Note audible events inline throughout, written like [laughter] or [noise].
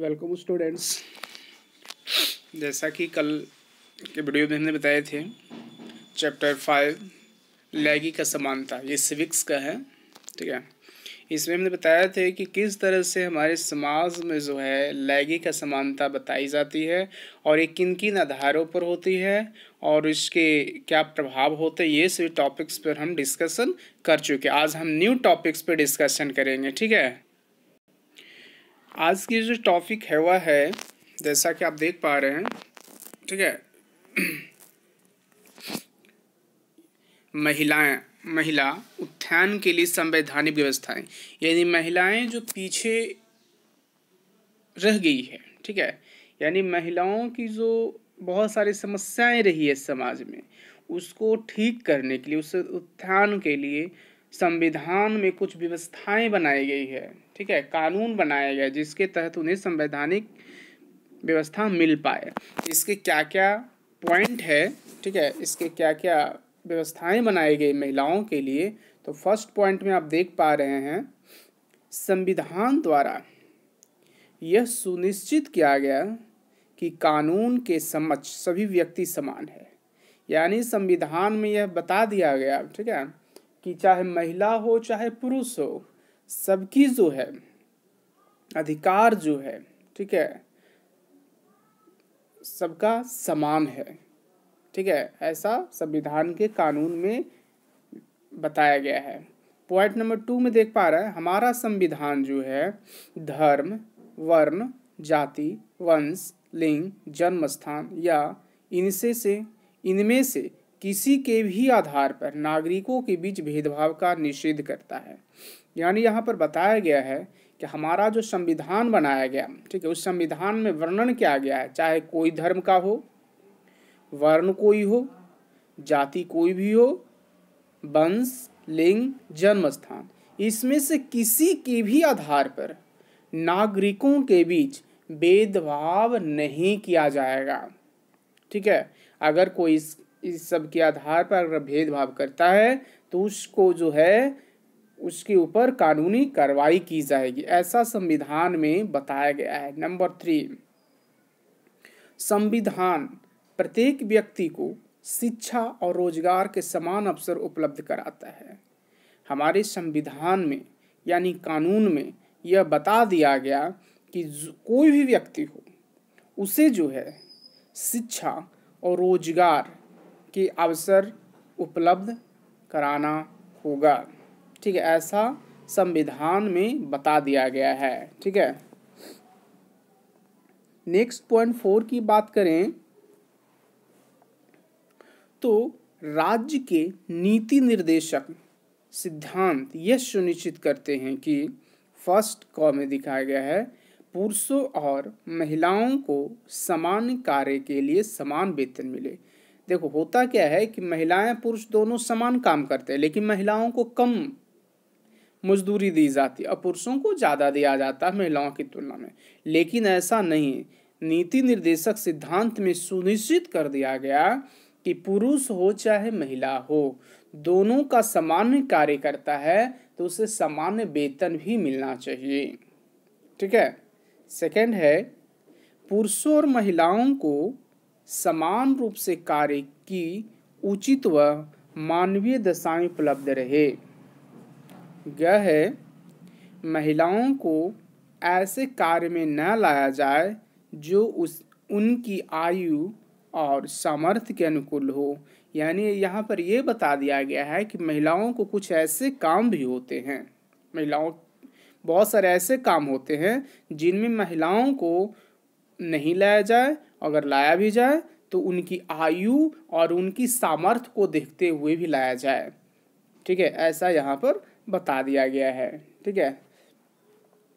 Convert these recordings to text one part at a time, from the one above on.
welcome students जैसा कि कल के वीडियो में हमने बताए थे चैप्टर फाइव लैगी का समानता ये सिविक्स का है ठीक है इसमें हमने बताया थे कि किस तरह से हमारे समाज में जो है लैगी का समानता बताई जाती है और ये किन किन आधारों पर होती है और इसके क्या प्रभाव होते हैं ये सभी टॉपिक्स पर हम डिस्कशन कर चुके आज हम न्यू टॉपिक्स पर डिस्कशन करेंगे ठीक है आज की जो टॉपिक है वह है जैसा कि आप देख पा रहे हैं ठीक है महिलाएं महिला उत्थान के लिए संवैधानिक व्यवस्थाएं यानी महिलाएं जो पीछे रह गई है ठीक है यानी महिलाओं की जो बहुत सारी समस्याएं रही है समाज में उसको ठीक करने के लिए उस उत्थान के लिए संविधान में कुछ व्यवस्थाएं बनाई गई है ठीक है कानून बनाया गया जिसके तहत उन्हें संवैधानिक व्यवस्था मिल पाए इसके क्या क्या पॉइंट है ठीक है इसके क्या क्या व्यवस्थाएं बनाई गई महिलाओं के लिए तो फर्स्ट पॉइंट में आप देख पा रहे हैं संविधान द्वारा यह सुनिश्चित किया गया कि कानून के समक्ष सभी व्यक्ति समान है यानी संविधान में यह बता दिया गया ठीक है कि चाहे महिला हो चाहे पुरुष हो सबकी जो है अधिकार जो है ठीक है सबका समान है ठीक है ऐसा संविधान के कानून में बताया गया है पॉइंट नंबर टू में देख पा रहे हैं हमारा संविधान जो है धर्म वर्ण जाति वंश लिंग जन्म स्थान या इनसे से इनमें से किसी के भी आधार पर नागरिकों के बीच भेदभाव का निषेध करता है यानी यहाँ पर बताया गया है कि हमारा जो संविधान बनाया गया ठीक है उस संविधान में वर्णन किया गया है चाहे कोई धर्म का हो वर्ण कोई हो जाति कोई भी हो वंश लिंग जन्म स्थान इसमें से किसी के भी आधार पर नागरिकों के बीच भेदभाव नहीं किया जाएगा ठीक है अगर कोई इस इस सब के आधार पर अगर भेदभाव करता है तो उसको जो है उसके ऊपर कानूनी कार्रवाई की जाएगी ऐसा संविधान में बताया गया है नंबर थ्री संविधान प्रत्येक व्यक्ति को शिक्षा और रोजगार के समान अवसर उपलब्ध कराता है हमारे संविधान में यानी कानून में यह बता दिया गया कि कोई भी व्यक्ति हो उसे जो है शिक्षा और रोजगार की अवसर उपलब्ध कराना होगा ठीक है ऐसा संविधान में बता दिया गया है ठीक है नेक्स्ट पॉइंट फोर की बात करें तो राज्य के नीति निर्देशक सिद्धांत यह सुनिश्चित करते हैं कि फर्स्ट कॉ में दिखाया गया है पुरुषों और महिलाओं को समान कार्य के लिए समान वेतन मिले देखो होता क्या है कि महिलाएं पुरुष दोनों समान काम करते हैं लेकिन महिलाओं को कम मजदूरी दी जाती है और पुरुषों को ज़्यादा दिया जाता है महिलाओं की तुलना में लेकिन ऐसा नहीं नीति निर्देशक सिद्धांत में सुनिश्चित कर दिया गया कि पुरुष हो चाहे महिला हो दोनों का सामान्य कार्य करता है तो उसे सामान्य वेतन भी मिलना चाहिए ठीक है सेकंड है पुरुषों और महिलाओं को समान रूप से कार्य की उचित व मानवीय दशाएं उपलब्ध रहे यह है महिलाओं को ऐसे कार्य में न लाया जाए जो उस उनकी आयु और सामर्थ्य के अनुकूल हो यानी यहाँ पर यह बता दिया गया है कि महिलाओं को कुछ ऐसे काम भी होते हैं महिलाओं बहुत सारे ऐसे काम होते हैं जिनमें महिलाओं को नहीं लाया जाए अगर लाया भी जाए तो उनकी आयु और उनकी सामर्थ्य को देखते हुए भी लाया जाए ठीक है ऐसा यहाँ पर बता दिया गया है ठीक है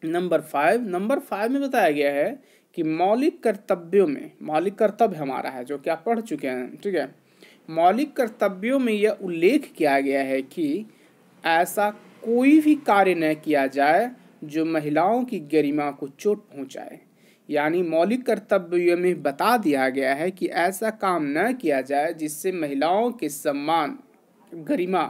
नंबर फाइव नंबर फाइव में बताया गया है कि मौलिक कर्तव्यों में मौलिक कर्तव्य हमारा है जो कि आप पढ़ चुके हैं ठीक है मौलिक कर्तव्यों में यह उल्लेख किया गया है कि ऐसा कोई भी कार्य न किया जाए जो महिलाओं की गरिमा को चोट पहुंचाए यानी मौलिक कर्तव्य में बता दिया गया है कि ऐसा काम न किया जाए जिससे महिलाओं के सम्मान गरिमा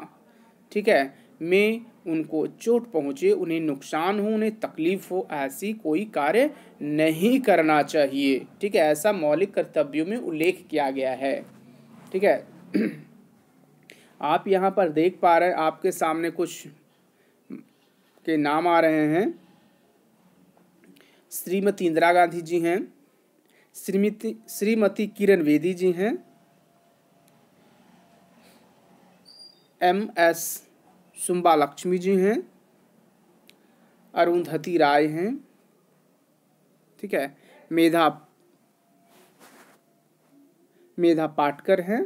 ठीक है में उनको चोट पहुँचे उन्हें नुकसान हो उन्हें तकलीफ हो ऐसी कोई कार्य नहीं करना चाहिए ठीक है ऐसा मौलिक कर्तव्यों में उल्लेख किया गया है ठीक है [clears throat] आप यहाँ पर देख पा रहे हैं आपके सामने कुछ के नाम आ रहे हैं श्रीमती इंदिरा गांधी जी हैं श्रीमती श्रीमती किरण बेदी जी हैं M S Subbulakshmi ji हैं अरुंधति राय हैं ठीक है मेधा मेधा पाटकर हैं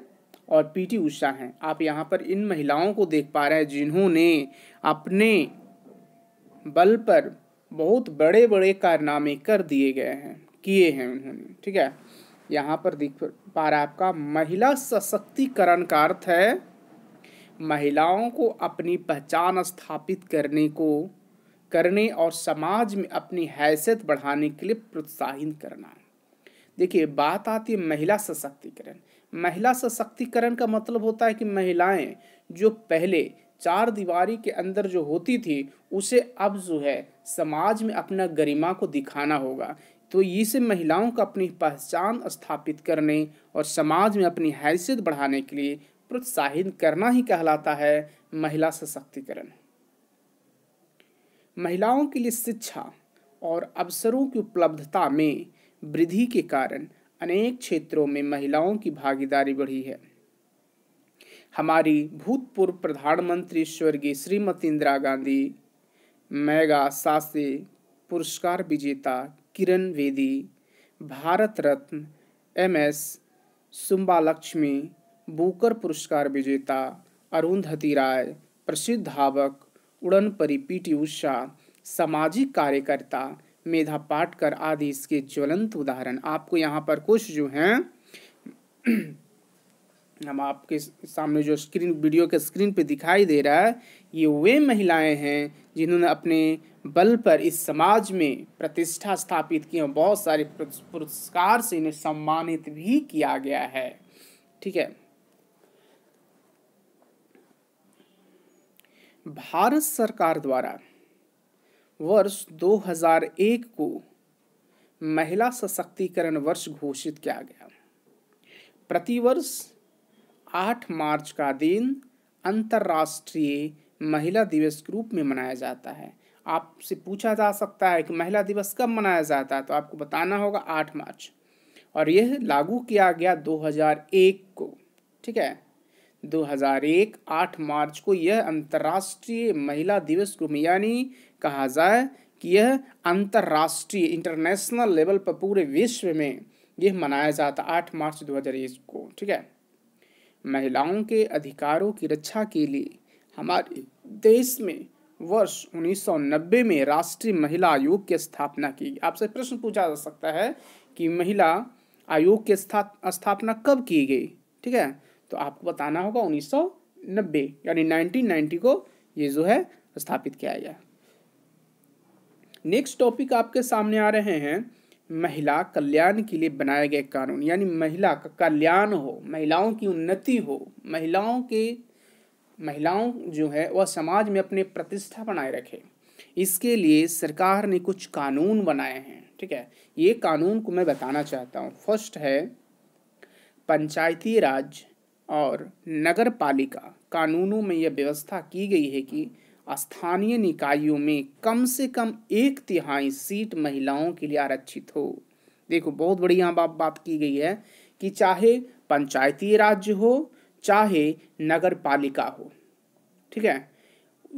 और पीटी उषा हैं आप यहाँ पर इन महिलाओं को देख पा रहे हैं जिन्होंने अपने बल पर बहुत बड़े बड़े कारनामे कर दिए गए हैं किए हैं उन्होंने ठीक है यहाँ पर दिख पा रहा है आपका महिला सशक्तिकरण का अर्थ है महिलाओं को अपनी पहचान स्थापित करने को करने और समाज में अपनी हैसियत बढ़ाने के लिए प्रोत्साहित करना देखिए बात आती है महिला सशक्तिकरण महिला सशक्तिकरण का मतलब होता है कि महिलाएं जो पहले चार दीवारी के अंदर जो होती थी उसे अब जो है समाज में अपना गरिमा को दिखाना होगा तो इसे महिलाओं का अपनी पहचान स्थापित करने और समाज में अपनी हैसियत बढ़ाने के लिए प्रोत्साहित करना ही कहलाता है महिला सशक्तिकरण महिलाओं के लिए शिक्षा और अवसरों की उपलब्धता में वृद्धि के कारण अनेक क्षेत्रों में महिलाओं की भागीदारी बढ़ी है हमारी भूतपूर्व प्रधानमंत्री स्वर्गीय श्रीमती इंदिरा गांधी मेगा सासे पुरस्कार विजेता Kiran Bedi Bharat Ratna M S Subbulakshmi Booker पुरस्कार विजेता अरुंधति राय प्रसिद्ध धावक उड़न परी पी टी उषा सामाजिक कार्यकर्ता मेधा पाटकर आदि इसके ज्वलंत उदाहरण आपको यहाँ पर कुछ जो हैं हम आपके सामने जो स्क्रीन वीडियो के स्क्रीन पे दिखाई दे रहा है ये वे महिलाएं हैं जिन्होंने अपने बल पर इस समाज में प्रतिष्ठा स्थापित की और बहुत सारे पुरस्कार से इन्हें सम्मानित भी किया गया है ठीक है भारत सरकार द्वारा वर्ष 2001 को महिला सशक्तिकरण वर्ष घोषित किया गया प्रतिवर्ष आठ मार्च का दिन अंतर्राष्ट्रीय महिला दिवस के रूप में मनाया जाता है आपसे पूछा जा सकता है कि महिला दिवस कब मनाया जाता है तो आपको बताना होगा आठ मार्च और यह लागू किया गया 2001 को ठीक है 2001 8 मार्च को यह अंतर्राष्ट्रीय महिला दिवस के रूप में यानी कहा जाए कि यह अंतर्राष्ट्रीय इंटरनेशनल लेवल पर पूरे विश्व में यह मनाया जाता आठ मार्च दो को ठीक है महिलाओं के अधिकारों की रक्षा के लिए हमारे देश में वर्ष 1990 में राष्ट्रीय महिला आयोग की स्थापना की आपसे प्रश्न पूछा जा सकता है कि महिला आयोग की स्थापना कब की गई ठीक है तो आपको बताना होगा 1990 यानी 1990 को ये जो है स्थापित किया गया नेक्स्ट टॉपिक आपके सामने आ रहे हैं महिला कल्याण के लिए बनाए गए कानून यानी महिला का कल्याण हो महिलाओं की उन्नति हो महिलाओं के महिलाओं जो है वह समाज में अपने प्रतिष्ठा बनाए रखे इसके लिए सरकार ने कुछ कानून बनाए हैं ठीक है ये कानून को मैं बताना चाहता हूँ फर्स्ट है पंचायती राज और नगर पालिका कानूनों में यह व्यवस्था की गई है कि स्थानीय निकायों में कम से कम एक तिहाई सीट महिलाओं के लिए आरक्षित हो देखो बहुत बड़ी यहाँ बात बात की गई है कि चाहे पंचायती राज्य हो चाहे नगर पालिका हो ठीक है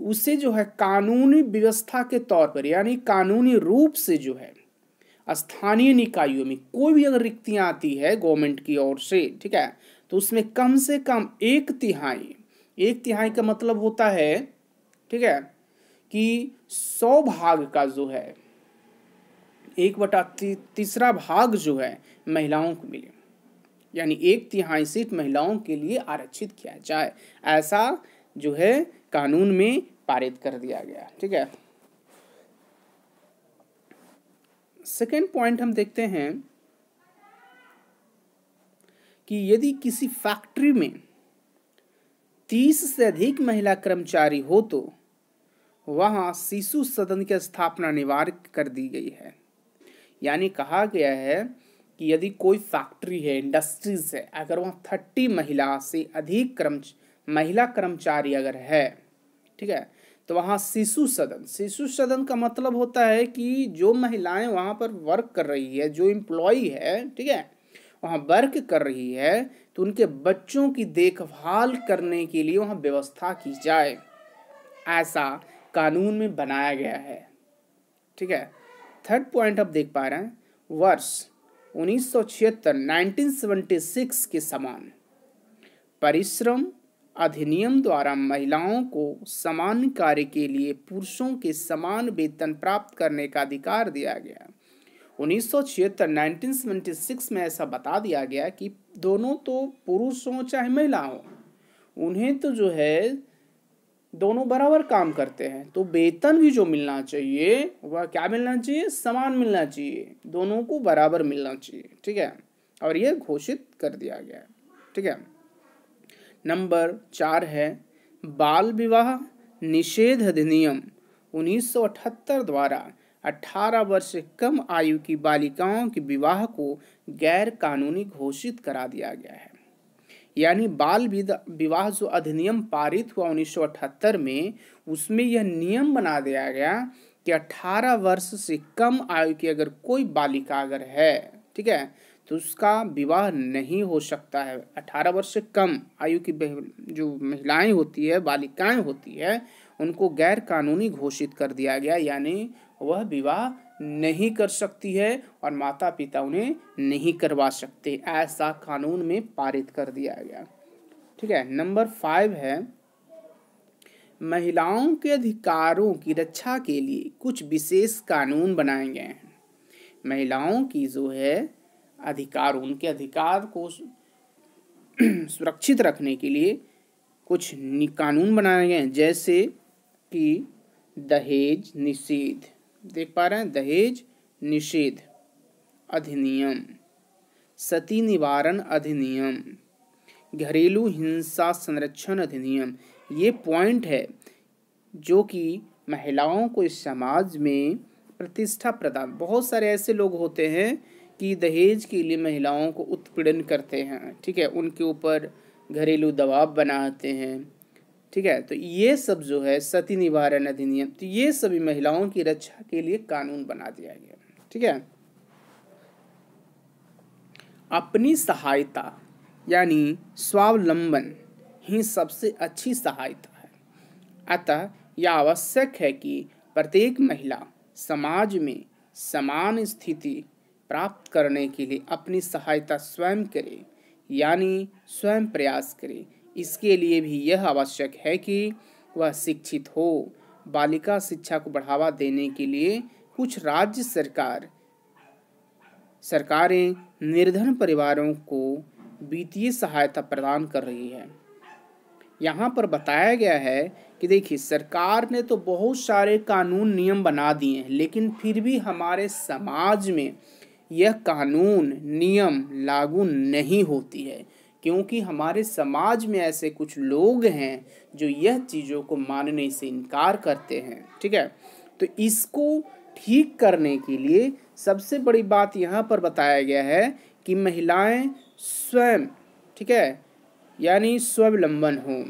उसे जो है कानूनी व्यवस्था के तौर पर यानी कानूनी रूप से जो है स्थानीय निकायों में कोई भी अगर रिक्तियाँ आती है गवर्नमेंट की ओर से ठीक है तो उसमें कम से कम एक तिहाई एक तिहाई का मतलब होता है ठीक है कि सौ भाग का जो है एक बटा ती, तीसरा भाग जो है महिलाओं को मिले यानी एक तिहाई सीट महिलाओं के लिए आरक्षित किया जाए ऐसा जो है कानून में पारित कर दिया गया ठीक है सेकेंड पॉइंट हम देखते हैं कि यदि किसी फैक्ट्री में तीस से अधिक महिला कर्मचारी हो तो वहाँ शिशु सदन की स्थापना अनिवार्य कर दी गई है यानी कहा गया है कि यदि कोई फैक्ट्री है इंडस्ट्रीज है अगर वहाँ थर्टी महिला से अधिक कर्म महिला कर्मचारी अगर है ठीक है तो वहाँ शिशु सदन शिशु सदन का मतलब होता है कि जो महिलाएं वहाँ पर वर्क कर रही है जो एम्प्लॉय है ठीक है वहाँ वर्क कर रही है तो उनके बच्चों की देखभाल करने के लिए वहाँ व्यवस्था की जाए ऐसा कानून में बनाया गया है ठीक है थर्ड पॉइंट आप देख पा रहे हैं वर्ष उन्नीस सौ सिक्स के समान परिश्रम अधिनियम द्वारा महिलाओं को समान कार्य के लिए पुरुषों के समान वेतन प्राप्त करने का अधिकार दिया गया उन्नीस 1976 सिक्स में ऐसा बता दिया गया कि दोनों तो पुरुष हों चाहे महिला हों उन्हें तो जो है दोनों बराबर काम करते हैं तो वेतन भी जो मिलना चाहिए वह क्या मिलना चाहिए समान मिलना चाहिए दोनों को बराबर मिलना चाहिए ठीक है और यह घोषित कर दिया गया ठीक है नंबर चार है बाल विवाह निषेध अधिनियम 1978 द्वारा 18 वर्ष से कम आयु की बालिकाओं के विवाह को गैर कानूनी घोषित करा दिया गया है यानी बाल विवाह जो अधिनियम पारित हुआ उन्नीस में उसमें यह नियम बना दिया गया कि 18 वर्ष से कम आयु की अगर कोई बालिका अगर है ठीक है तो उसका विवाह नहीं हो सकता है 18 वर्ष से कम आयु की जो महिलाएं होती है बालिकाएं होती है उनको गैर कानूनी घोषित कर दिया गया यानी वह विवाह नहीं कर सकती है और माता पिता उन्हें नहीं करवा सकते ऐसा कानून में पारित कर दिया गया ठीक है नंबर फाइव है महिलाओं के अधिकारों की रक्षा के लिए कुछ विशेष कानून बनाए गए हैं महिलाओं की जो है अधिकार उनके अधिकार को [clears throat] सुरक्षित रखने के लिए कुछ कानून बनाए गए हैं जैसे कि दहेज निषेध देख पा रहे हैं दहेज निषेध अधिनियम सती निवारण अधिनियम घरेलू हिंसा संरक्षण अधिनियम ये पॉइंट है जो कि महिलाओं को इस समाज में प्रतिष्ठा प्रदान बहुत सारे ऐसे लोग होते हैं कि दहेज के लिए महिलाओं को उत्पीड़न करते हैं ठीक है उनके ऊपर घरेलू दबाव बनाते हैं ठीक है तो ये सब जो है सती निवारण अधिनियम तो ये सभी महिलाओं की रक्षा के लिए कानून बना दिया गया ठीक है अपनी सहायता यानी स्वावलंबन ही सबसे अच्छी सहायता है अतः यह आवश्यक है कि प्रत्येक महिला समाज में समान स्थिति प्राप्त करने के लिए अपनी सहायता स्वयं करे यानी स्वयं प्रयास करे इसके लिए भी यह आवश्यक है कि वह शिक्षित हो बालिका शिक्षा को बढ़ावा देने के लिए कुछ राज्य सरकार सरकारें निर्धन परिवारों को वित्तीय सहायता प्रदान कर रही है यहाँ पर बताया गया है कि देखिए सरकार ने तो बहुत सारे कानून नियम बना दिए हैं लेकिन फिर भी हमारे समाज में यह कानून नियम लागू नहीं होती है क्योंकि हमारे समाज में ऐसे कुछ लोग हैं जो यह चीज़ों को मानने से इनकार करते हैं ठीक है तो इसको ठीक करने के लिए सबसे बड़ी बात यहाँ पर बताया गया है कि महिलाएं स्वयं ठीक है यानी स्वावलंबन हों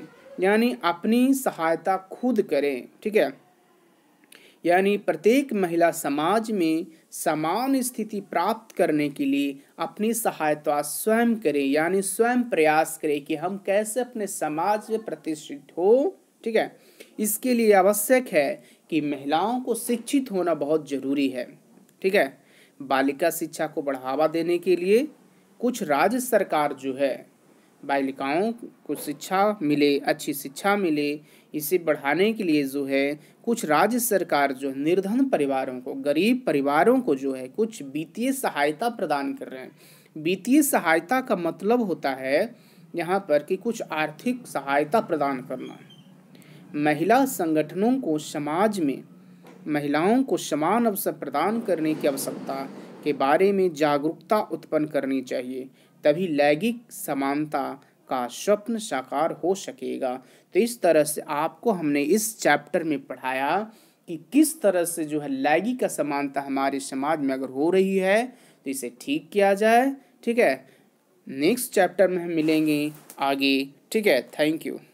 यानी अपनी सहायता खुद करें ठीक है यानी प्रत्येक महिला समाज में समान स्थिति प्राप्त करने के लिए अपनी सहायता स्वयं करें यानी स्वयं प्रयास करें कि हम कैसे अपने समाज में प्रतिष्ठित हो ठीक है इसके लिए आवश्यक है कि महिलाओं को शिक्षित होना बहुत ज़रूरी है ठीक है बालिका शिक्षा को बढ़ावा देने के लिए कुछ राज्य सरकार जो है बालिकाओं को शिक्षा मिले अच्छी शिक्षा मिले इसे बढ़ाने के लिए जो है कुछ राज्य सरकार जो है निर्धन परिवारों को गरीब परिवारों को जो है कुछ वित्तीय सहायता प्रदान कर रहे हैं वित्तीय सहायता का मतलब होता है यहाँ पर कि कुछ आर्थिक सहायता प्रदान करना महिला संगठनों को समाज में महिलाओं को समान अवसर प्रदान करने की आवश्यकता के बारे में जागरूकता उत्पन्न करनी चाहिए तभी लैंगिक समानता का स्वप्न साकार हो सकेगा तो इस तरह से आपको हमने इस चैप्टर में पढ़ाया कि किस तरह से जो है लैंगिक असमानता हमारे समाज में अगर हो रही है तो इसे ठीक किया जाए ठीक है नेक्स्ट चैप्टर में हम मिलेंगे आगे ठीक है थैंक यू